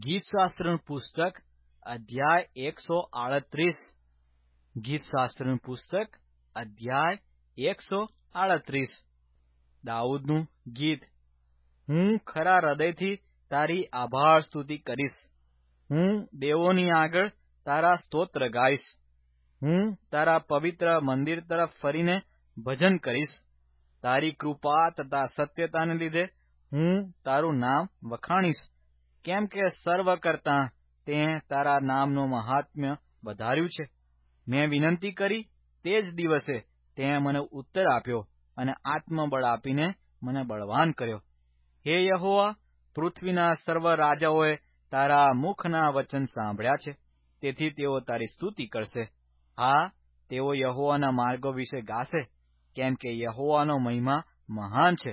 ગીતશાસ્ત્રનું પુસ્તક અધ્યાય એકસો આડત્રીસ ગીતશાસ્ત્રનું પુસ્તક અધ્યાય એકસો આડત્રીસ દાઉદનું ગીત હું ખરા હૃદયથી તારી આભાર સ્તુતિ કરીશ હું દેવોની આગળ તારા સ્તોત્ર ગાઈશ હું તારા પવિત્ર મંદિર તરફ ફરીને ભજન કરીશ તારી કૃપા તથા સત્યતાને લીધે હું તારું નામ વખાણીશ કેમ કે સર્વ કરતાં તે તારા નામનું મહાત્મ્ય વધાર્યું છે મેં વિનંતી કરી તે જ દિવસે તે મને ઉત્તર આપ્યો અને આત્મબળ આપીને મને બળવાન કર્યો હે યહોવા પૃથ્વીના સર્વ રાજાઓએ તારા મુખના વચન સાંભળ્યા છે તેથી તેઓ તારી સ્તુતિ કરશે હા તેઓ યહોવાના માર્ગો વિશે ગાશે કેમ કે યહોવાનો મહિમા મહાન છે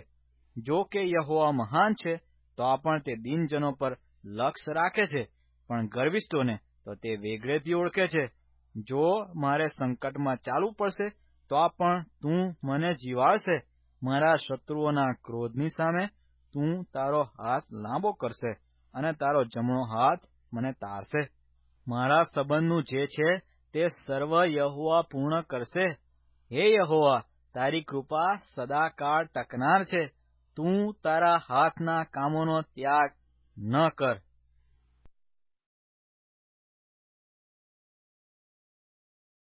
જો કે યહોવા મહાન છે તો પણ તે દિનજનો પર લક્ષ રાખે છે પણ ગર્વિષ્ઠોને તો તે વેગળેથી ઓળખે છે જો મારે સંકટમાં ચાલવું પડશે તો પણ તું મને જીવાડશે મારા શત્રુઓના ક્રોધની સામે તું તારો હાથ લાંબો કરશે અને તારો જમણો હાથ મને તારશે મારા સંબંધનું જે છે તે સર્વ યહોવા પૂર્ણ કરશે હે યહોવા તારી કૃપા સદાકાળ ટકનાર છે તું તારા હાથના કામોનો ત્યાગ ન કર